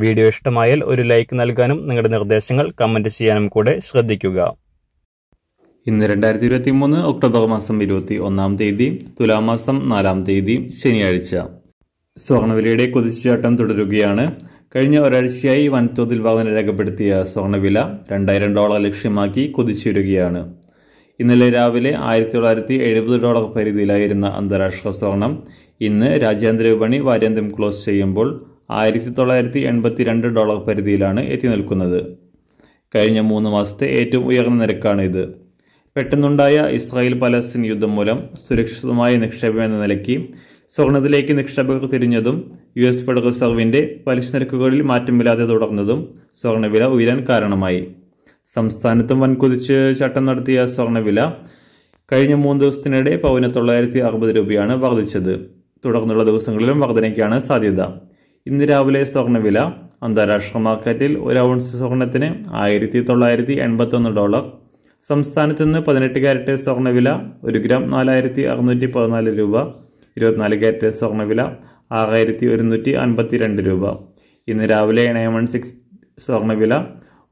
video ഇഷ്ടമായാൽ ഒരു like നൽകാനും നിങ്ങളുടെ നിർദ്ദേശങ്ങൾ കമൻറ്റ് ചെയ്യാനും കൂടെ ശ്രദ്ധിക്കുക ഇന്ന് രണ്ടായിരത്തി ഇരുപത്തി മൂന്ന് ഒക്ടോബർ മാസം ഇരുപത്തി ഒന്നാം തീയതി മാസം നാലാം തീയതി ശനിയാഴ്ച സ്വർണ്ണവിലയുടെ കുതിച്ചുചാട്ടം തുടരുകയാണ് കഴിഞ്ഞ ഒരാഴ്ചയായി വൻതോതിൽ വാഹനം രേഖപ്പെടുത്തിയ സ്വർണ്ണവില രണ്ടായിരം ഡോളർ ലക്ഷ്യമാക്കി കുതിച്ചുയരുകയാണ് ഇന്നലെ രാവിലെ ആയിരത്തി തൊള്ളായിരത്തി എഴുപത് ഡോളർ പരിധിയിലായിരുന്ന അന്താരാഷ്ട്ര സ്വർണം ഇന്ന് രാജ്യാന്തര വിപണി വാര്യന്തം ക്ലോസ് ചെയ്യുമ്പോൾ ആയിരത്തി തൊള്ളായിരത്തി എൺപത്തി രണ്ട് ഡോളർ പരിധിയിലാണ് എത്തി നിൽക്കുന്നത് കഴിഞ്ഞ മൂന്ന് മാസത്തെ ഏറ്റവും ഉയർന്ന നിരക്കാണ് ഇത് പെട്ടെന്നുണ്ടായ ഇസ്രായേൽ പലസ്തീൻ യുദ്ധം മൂലം സുരക്ഷിതമായ നിക്ഷേപം എന്ന നിലയ്ക്ക് സ്വർണത്തിലേക്ക് നിക്ഷേപകർ തിരിഞ്ഞതും യു എസ് ഫെഡറൽ റിസർവിൻ്റെ പലിശ നിരക്കുകളിൽ മാറ്റമില്ലാതെ തുടർന്നതും സ്വർണ്ണവില ഉയരാൻ കാരണമായി സംസ്ഥാനത്തും വൻകുതിച്ച് ചട്ടം നടത്തിയ സ്വർണ്ണവില കഴിഞ്ഞ മൂന്ന് ദിവസത്തിനിടെ പവന് തൊള്ളായിരത്തി അറുപത് രൂപയാണ് വർദ്ധിച്ചത് തുടർന്നുള്ള ദിവസങ്ങളിലും വർധനയ്ക്കാണ് സാധ്യത ഇന്ന് രാവിലെ സ്വർണ്ണവില അന്താരാഷ്ട്ര മാർക്കറ്റിൽ ഒരു ഔൺസ് സ്വർണത്തിന് ആയിരത്തി തൊള്ളായിരത്തി എൺപത്തൊന്ന് ഡോളർ സംസ്ഥാനത്ത് നിന്ന് പതിനെട്ട് ക്യാരറ്റ് സ്വർണ്ണവില ഒരു ഗ്രാം നാലായിരത്തി അറുന്നൂറ്റി പതിനാല് രൂപ ഇരുപത്തിനാല് ക്യാരറ്റ് സ്വർണ്ണവില ആറായിരത്തി ഒരുന്നൂറ്റി അൻപത്തി രണ്ട് രൂപ ഇന്ന് രാവിലെ നയൻ വൺ സിക്സ് സ്വർണ്ണവില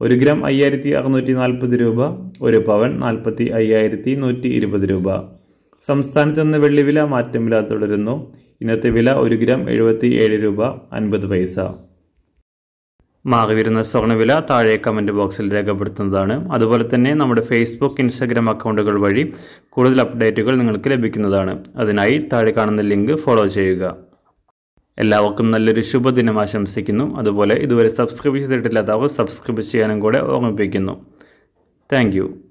ഒരു ഗ്രാം അയ്യായിരത്തി അറുന്നൂറ്റി നാൽപ്പത് രൂപ ഒരു പവൻ നാൽപ്പത്തി അയ്യായിരത്തി നൂറ്റി ഇരുപത് രൂപ സംസ്ഥാനത്ത് നിന്ന് വെള്ളിവില മാറ്റമില്ലാതെ തുടരുന്നു ഇന്നത്തെ വില ഒരു ഗ്രാം എഴുപത്തി ഏഴ് രൂപ അൻപത് പൈസ മാറി വരുന്ന സ്വർണ്ണവില താഴെ കമൻറ്റ് ബോക്സിൽ രേഖപ്പെടുത്തുന്നതാണ് അതുപോലെ തന്നെ നമ്മുടെ ഫേസ്ബുക്ക് ഇൻസ്റ്റാഗ്രാം അക്കൗണ്ടുകൾ വഴി കൂടുതൽ അപ്ഡേറ്റുകൾ നിങ്ങൾക്ക് ലഭിക്കുന്നതാണ് അതിനായി താഴെ കാണുന്ന ലിങ്ക് ഫോളോ ചെയ്യുക എല്ലാവർക്കും നല്ലൊരു ശുഭദിനം ആശംസിക്കുന്നു അതുപോലെ ഇതുവരെ സബ്സ്ക്രൈബ് ചെയ്തിട്ടില്ലാത്തവർ സബ്സ്ക്രൈബ് ചെയ്യാനും കൂടെ ഓർമ്മിപ്പിക്കുന്നു താങ്ക്